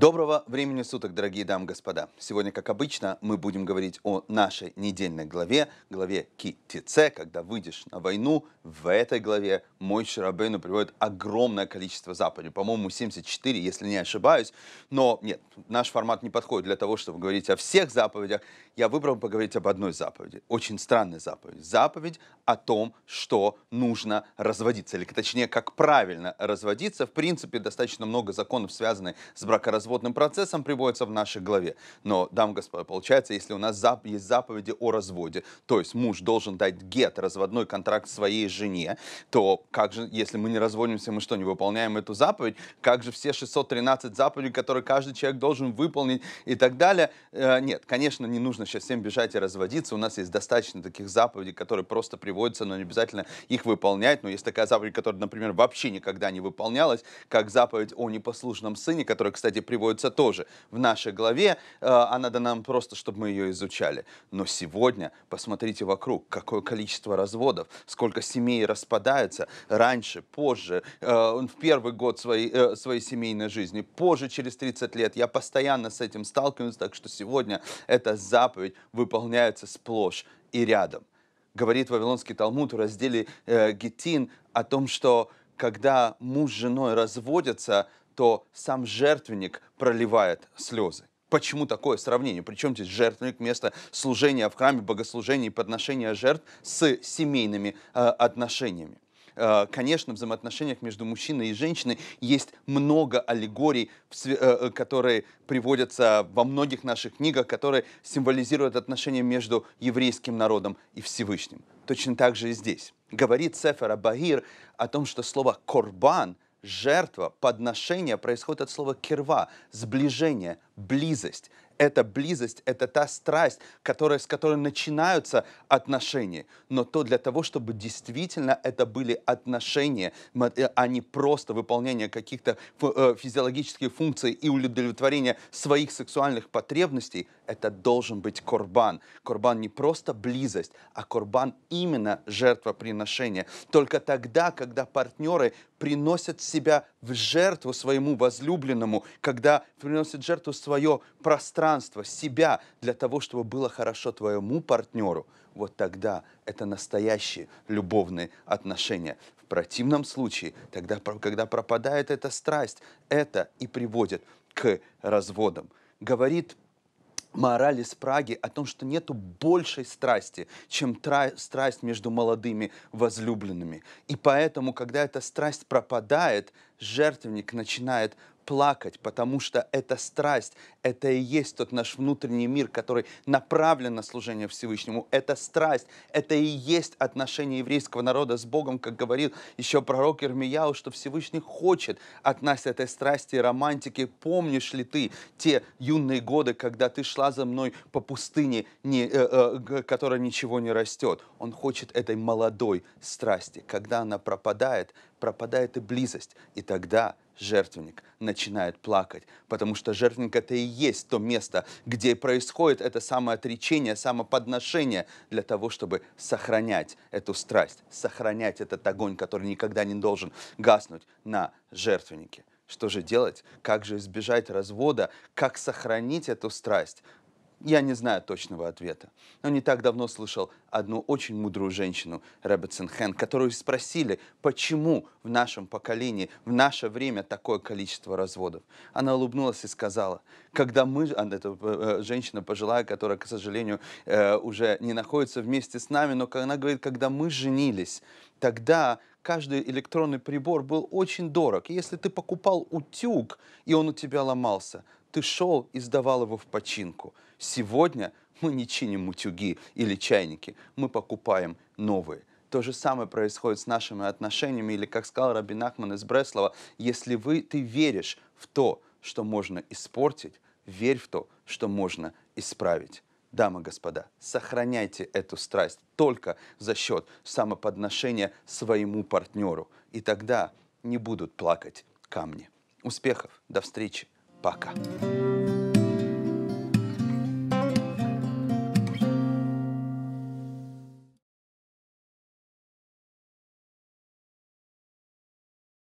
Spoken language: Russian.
Доброго времени суток, дорогие дамы и господа. Сегодня, как обычно, мы будем говорить о нашей недельной главе, главе Китице, когда выйдешь на войну. В этой главе мой Шарабейну приводит огромное количество заповедей, по-моему, 74, если не ошибаюсь. Но нет, наш формат не подходит для того, чтобы говорить о всех заповедях. Я выбрал поговорить об одной заповеди, очень странной заповеди. Заповедь о том, что нужно разводиться, или точнее, как правильно разводиться. В принципе, достаточно много законов связанных с бракоразводом разводным процессом приводится в нашей главе. Но, дам господа, получается, если у нас зап есть заповеди о разводе, то есть муж должен дать гет, разводной контракт своей жене, то как же, если мы не разводимся, мы что, не выполняем эту заповедь? Как же все 613 заповедей, которые каждый человек должен выполнить и так далее? Э, нет, конечно, не нужно сейчас всем бежать и разводиться. У нас есть достаточно таких заповедей, которые просто приводятся, но не обязательно их выполнять. Но есть такая заповедь, которая, например, вообще никогда не выполнялась, как заповедь о непослушном сыне, которая, кстати, приводится приводится тоже в нашей главе. Она э, а дана нам просто, чтобы мы ее изучали. Но сегодня посмотрите вокруг, какое количество разводов, сколько семей распадаются. раньше, позже, э, в первый год своей, э, своей семейной жизни, позже, через 30 лет. Я постоянно с этим сталкиваюсь, так что сегодня эта заповедь выполняется сплошь и рядом. Говорит Вавилонский Талмуд в разделе э, Гетин о том, что когда муж с женой разводятся, то сам жертвенник проливает слезы. Почему такое сравнение? Причем здесь жертвенник вместо служения в храме, богослужения и подношения жертв с семейными э, отношениями? Э, конечно, в взаимоотношениях между мужчиной и женщиной есть много аллегорий, э, э, которые приводятся во многих наших книгах, которые символизируют отношения между еврейским народом и Всевышним. Точно так же и здесь. Говорит Сефер Абагир о том, что слово «корбан» — жертва, подношение происходит от слова кирва, сближение, близость. Это близость, это та страсть, которая, с которой начинаются отношения. Но то для того, чтобы действительно это были отношения, э, а не просто выполнение каких-то э, физиологических функций и удовлетворение своих сексуальных потребностей – это должен быть корбан. Корбан не просто близость, а корбан именно жертвоприношение. Только тогда, когда партнеры приносят себя в жертву своему возлюбленному, когда приносят жертву свое пространство, себя, для того, чтобы было хорошо твоему партнеру, вот тогда это настоящие любовные отношения. В противном случае, тогда, когда пропадает эта страсть, это и приводит к разводам. Говорит мораль из Праги о том, что нету большей страсти, чем тра- страсть между молодыми возлюбленными. И поэтому, когда эта страсть пропадает, жертвенник начинает плакать, потому что это страсть, это и есть тот наш внутренний мир, который направлен на служение Всевышнему. Это страсть, это и есть отношение еврейского народа с Богом, как говорил еще пророк Ирмияу, что Всевышний хочет от нас этой страсти и романтики. Помнишь ли ты те юные годы, когда ты шла за мной по пустыне, не, э, э, которая ничего не растет? Он хочет этой молодой страсти. Когда она пропадает, пропадает и близость. И тогда жертвенник начинает плакать, потому что жертвенник это и есть то место, где происходит это самоотречение, самоподношение для того, чтобы сохранять эту страсть, сохранять этот огонь, который никогда не должен гаснуть на жертвеннике. Что же делать? Как же избежать развода? Как сохранить эту страсть? Я не знаю точного ответа, но не так давно слышал одну очень мудрую женщину, Рэббетсон Хэн, которую спросили, почему в нашем поколении, в наше время такое количество разводов. Она улыбнулась и сказала, когда мы, это э, э, женщина пожилая, которая, к сожалению, э, уже не находится вместе с нами, но она говорит, когда мы женились, тогда каждый электронный прибор был очень дорог. И если ты покупал утюг, и он у тебя ломался, ты шел и сдавал его в починку. Сегодня мы не чиним утюги или чайники, мы покупаем новые. То же самое происходит с нашими отношениями, или, как сказал Рабин Ахман из Бреслова, если вы, ты веришь в то, что можно испортить, верь в то, что можно исправить дамы и господа, сохраняйте эту страсть только за счет самоподношения своему партнеру, и тогда не будут плакать камни. Успехов, до встречи, пока.